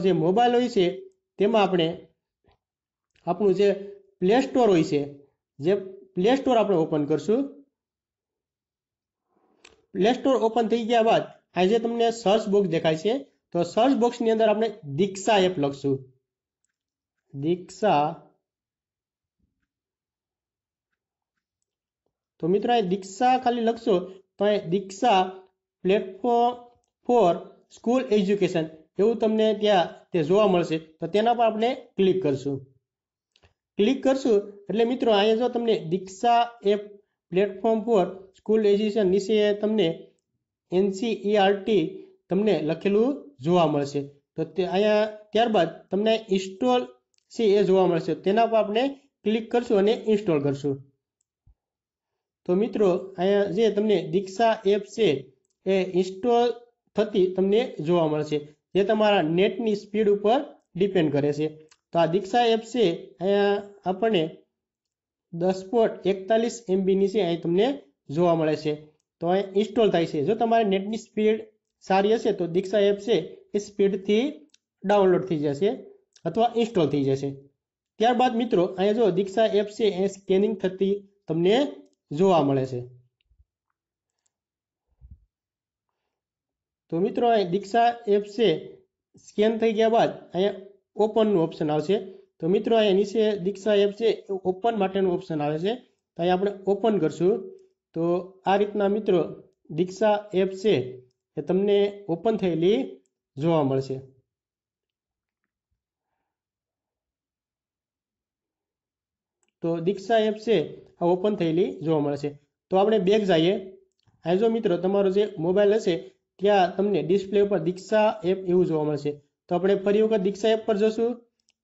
જે મોબાઈલ હોય છે તેમાં આપણે આપણું જે પ્લે સ્ટોર હોય છે જે પ્લે સ્ટોર આપણે ઓપન કરશું પ્લે સ્ટોર ઓપન થઈ ગયા બાદ આ તમને સર્ચ બોક્સ દેખાય છે તો સર્ચ બોક્સની અંદર આપણે દીક્ષા એપ લખશું દીક્ષા તો મિત્રો અહીં દીક્ષા ખાલી લખશો તો અહીં Diksha platform for school education એવું તમને ત્યાં તે જોવા મળશે તો તેના પર આપણે ક્લિક કરશું ક્લિક કરશું એટલે મિત્રો અહીંયા જો તમને દીક્ષા એપ પ્લેટફોર્મ પર સ્કૂલ એજ્યુકેશન નીચે તમને એનસીઈઆરટી e તમને લખેલું જોવા મળશે તો અહીંયા ત્યારબાદ તમને ઇન્સ્ટોલ છે એ જોવા મળશે તેના પર આપણે ક્લિક કરશું અને ઇન્સ્ટોલ કરશું તો મિત્રો અહીંયા જે તમને દીક્ષા એપ છે એ ઇન્સ્ટોલ થતી તમને જોવા મળશે જે તમારા નેટની સ્પીડ ઉપર ડિપેન્ડ કરે છે તો આ દીક્ષા એપ છે અહીંયા આપણને દસ પોઈન્ટ એકતાલીસ એમબીની છે અહીં તમને જોવા મળે છે તો અહીં ઇન્સ્ટોલ થાય છે જો તમારી નેટની સ્પીડ સારી હશે તો દીક્ષા એપ છે એ સ્પીડથી ડાઉનલોડ થઈ જશે અથવા ઇન્સ્ટોલ થઈ જશે ત્યારબાદ મિત્રો અહીંયા જો દીક્ષા એપ છે એ સ્કેનિંગ થતી તમને જોવા મળે છે તો મિત્રો અહીં દીક્ષા એપ છે સ્કેન થઈ ગયા બાદ અહીંયા ઓપનનું ઓપ્શન આવશે તો મિત્રો અહીંયા નીચે દીક્ષા એપ છે ઓપન માટેનું ઓપ્શન આવે છે તો અહીંયા આપણે ઓપન કરશું તો આ રીતના મિત્રો દીક્ષા એપ છે એ તમને ઓપન થયેલી જોવા મળશે તો દીક્ષા એપ છે આ ઓપન થયેલી જોવા મળશે તો આપણે બેગ જઈએ જો મિત્રો તમારો જે મોબાઈલ હશે ત્યાં તમને ડિસ્પ્લે ઉપર દીક્ષા એપ એવું જોવા મળશે તો આપણે ફરી વખત દીક્ષા એપ પર જશું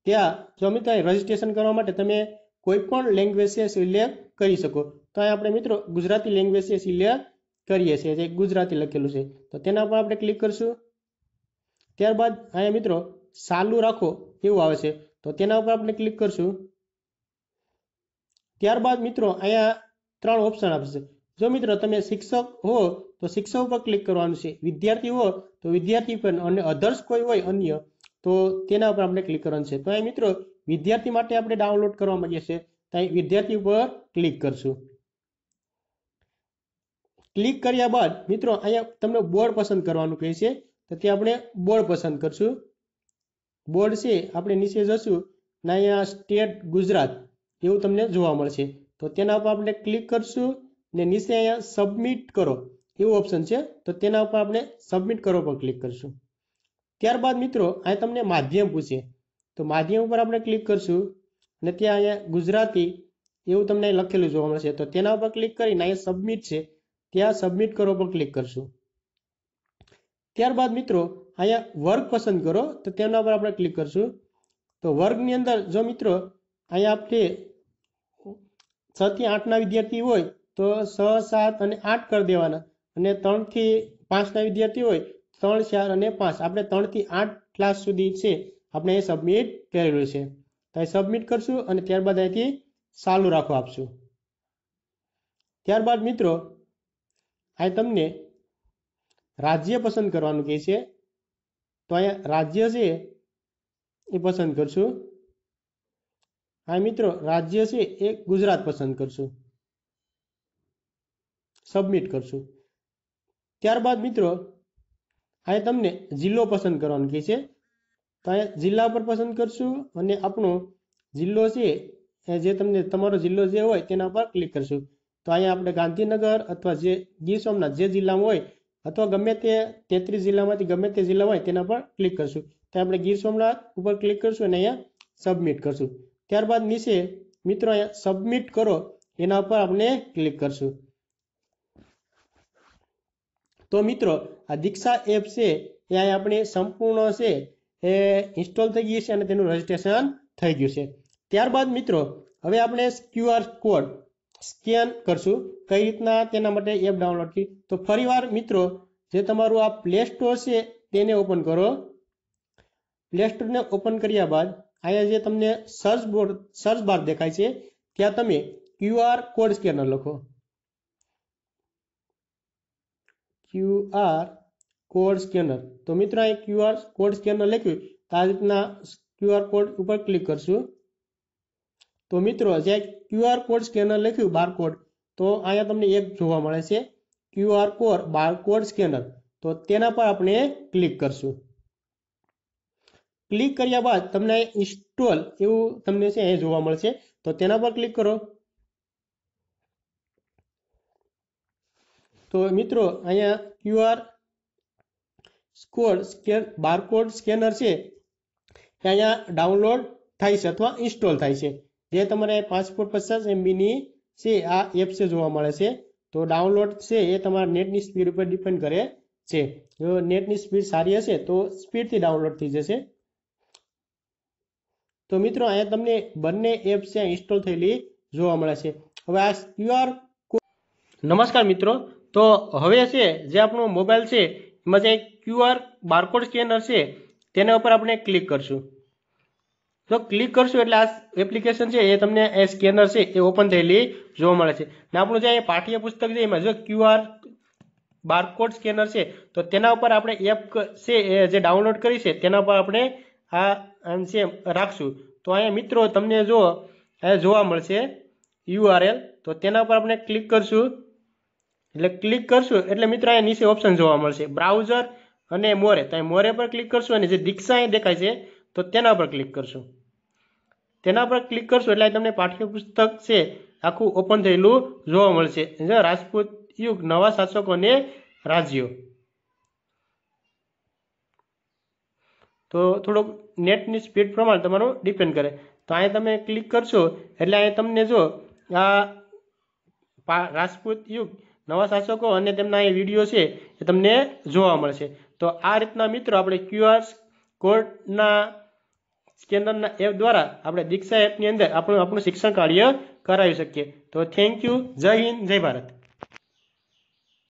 ત્યાં જો મિત્રો રજીસ્ટ્રેશન કરવા માટે તમે કોઈ પણ લેંગ્વેજ સિલેક્ટ કરી શકો તો અહીં આપણે મિત્રો ગુજરાતી લેંગ્વેજ છે સિલેક્ટ કરીએ છીએ જે ગુજરાતી લખેલું છે તો તેના પર આપણે ક્લિક કરશું ત્યારબાદ અહીંયા મિત્રો સાલું રાખો એવું આવે છે તો તેના ઉપર આપણે ક્લિક કરશું ત્યારબાદ મિત્રો અહીંયા ત્રણ ઓપ્શન આપશે જો મિત્રો તમે શિક્ષક હો તો શિક્ષક ઉપર ક્લિક કરવાનું છે વિદ્યાર્થી હો તો વિદ્યાર્થી પર અને અધર્સ કોઈ હોય અન્ય તો તેના ઉપર આપણે ક્લિક કરવાનું છે તો અહીં મિત્રો વિદ્યાર્થી માટે આપણે ડાઉનલોડ કરવા માંગીએ છીએ તો અહીં વિદ્યાર્થી ઉપર ક્લિક કરશું ક્લિક કર્યા બાદ મિત્રો અહીંયા તમને બોર્ડ પસંદ કરવાનું કહે છે તો તે આપણે બોર્ડ પસંદ કરશું બોર્ડ છે આપણે નીચે જશું અને અહીંયા સ્ટેટ ગુજરાત એવું તમને જોવા મળશે તો તેના ઉપર આપણે ક્લિક કરશું ને નીચે અહીંયા સબમિટ કરો એવું ઓપ્શન છે તો તેના ઉપર આપણે સબમિટ કરો પર ક્લિક કરીશું ત્યારબાદ મિત્રો અહીંયા તમને માધ્યમ પૂછે તો માધ્યમ ઉપર આપણે ક્લિક કરીશું અને ત્યાં અહીંયા ગુજરાતી એવું તમને લખેલું જોવા મળશે તો તેના ઉપર ક્લિક કરીને અહીંયા સબમિટ છે ત્યાં સબમિટ કરો પર ક્લિક કરીશું ત્યારબાદ મિત્રો અહીંયા વર્ગ પસંદ કરો તો તેના ઉપર આપણે ક્લિક કરીશું તો વર્ગની અંદર જો મિત્રો અહીંયા આપણે છ થી આઠના વિદ્યાર્થી હોય તો છ સાત અને આઠ કરી દેવાના અને ત્રણથી પાંચના વિદ્યાર્થી હોય ત્રણ ચાર અને પાંચ આપણે ત્રણથી આઠ ક્લાસ સુધી છે આપણે એ સબમિટ કરેલું છે તો અહીં સબમિટ કરશું અને ત્યારબાદ અહીંથી ચાલુ રાખો આપશું ત્યારબાદ મિત્રો આ તમને રાજ્ય પસંદ કરવાનું કહે છે તો અહીંયા રાજ્ય છે એ પસંદ કરશું હા મિત્રો રાજ્ય છે એ ગુજરાત પસંદ કરશું સબમિટ કરશું ત્યારબાદ મિત્રો અહીંયા તમને જિલ્લો પસંદ કરવાનો કહે છે તો અહીંયા જિલ્લા પર પસંદ કરશું અને આપણો જિલ્લો છે જે તમને તમારો જિલ્લો જે હોય તેના પર ક્લિક કરશું તો અહીંયા આપણે ગાંધીનગર અથવા જે ગીર સોમનાથ જે જિલ્લામાં હોય અથવા ગમે તે તેત્રીસ જિલ્લામાંથી ગમે તે જિલ્લા હોય તેના પર ક્લિક કરશું તો આપણે ગીર સોમનાથ ઉપર ક્લિક કરશું અને અહીંયા સબમિટ કરશું ત્યારબાદ નીચે મિત્રો અહીંયા સબમિટ કરો એના ઉપર આપણે ક્લિક કરશું તો મિત્રો આ દીક્ષા એપ છે એ અહીં આપણે સંપૂર્ણ છે એ ઇન્સ્ટોલ થઈ ગઈ છે અને તેનું રજીસ્ટ્રેશન થઈ ગયું છે ત્યારબાદ મિત્રો હવે આપણે ક્યુઆર કોડ સ્કેન કરશું કઈ રીતના તેના માટે એપ ડાઉનલોડ કરી તો ફરીવાર મિત્રો જે તમારું આ પ્લે સ્ટોર છે તેને ઓપન કરો પ્લે સ્ટોરને ઓપન કર્યા બાદ અહીંયા જે તમને સર્ચ બોર્ડ સર્ચ બાર દેખાય છે ત્યાં તમે ક્યુઆર કોડ સ્કેનર લખો ક્યુઆર કોડ સ્કેનર તો મિત્રો અહીં ક્યુઆર કોડ સ્કેનર લખ્યું તો આ રીતના ક્યુઆર કોડ ઉપર ક્લિક કરશું તો મિત્રો જે ક્યુઆર કોડ સ્કેનર લખ્યું બારકોડ તો અહીંયા તમને એક જોવા મળે છે ક્યુઆર કોડ બારકોડ સ્કેનર તો તેના પર આપણે ક્લિક કરશું ક્લિક કર્યા બાદ તમને ઇન્સ્ટોલ એવું તમને છે એ જોવા મળશે તો તેના પર ક્લિક કરો તો મિત્રો અહીંયા QR code scan barcode scanner છે એ અહીંયા ડાઉનલોડ થાય છે અથવા ઇન્સ્ટોલ થાય છે જે તમારે પાસપોર્ટ પચાસ એમબીની છે આ એપ છે જોવા મળે છે તો ડાઉનલોડ છે એ તમારા નેટની સ્પીડ ઉપર ડિપેન્ડ કરે છે જો નેટની સ્પીડ સારી હશે તો સ્પીડથી ડાઉનલોડ થઈ જશે તો મિત્રો અહીંયા તમને બંને એપ્સ છે ઇન્સ્ટોલ થયેલી જોવા મળે છે હવે આ ક્યુઆર નમસ્કાર મિત્રો તો હવે છે જે આપણો મોબાઈલ છે એમાં જે ક્યુઆર બારકોડ સ્કેનર છે તેના ઉપર આપણે ક્લિક કરશું તો ક્લિક કરશું એટલે આ એપ્લિકેશન છે એ તમને એ સ્કેનર છે એ ઓપન થયેલી જોવા મળે છે ને આપણું જે પાઠ્યપુસ્તક છે એમાં જો ક્યુઆર બારકોડ સ્કેનર છે તો તેના ઉપર આપણે એપ છે એ જે ડાઉનલોડ કરી છે તેના પર આપણે આ આમ છે રાખશું તો અહીંયા મિત્રો તમને જો જોવા મળશે યુઆરએલ તો તેના ઉપર આપણે ક્લિક કરશું એટલે ક્લિક કરશું એટલે મિત્રો અહીંયા નીચે ઓપ્શન જોવા મળશે બ્રાઉઝર અને મોરે તો મોરે પર ક્લિક કરશું અને જે દીક્ષા અહીં દેખાય છે તો તેના પર ક્લિક કરશું તેના પર ક્લિક કરશું એટલે તમને પાઠ્યપુસ્તક છે આખું ઓપન થયેલું જોવા મળશે રાજપૂત યુગ નવા શાસકોને રાજ્યો તો થોડોક નેટની સ્પીડ પ્રમાણે તમારું ડિપેન્ડ કરે તો અહીં તમે ક્લિક કરશો એટલે અહીં તમને જો આ રાજપૂત યુગ નવા શાસકો અને તેમના એ વિડીયો છે એ તમને જોવા મળશે તો આ રીતના મિત્રો આપણે ક્યુઆર કોડના સ્કેનરના એપ દ્વારા આપણે દીક્ષા એપની અંદર આપણું આપણું શિક્ષણ કાર્ય કરાવી શકીએ તો થેન્ક યુ જય હિન્દ જય ભારત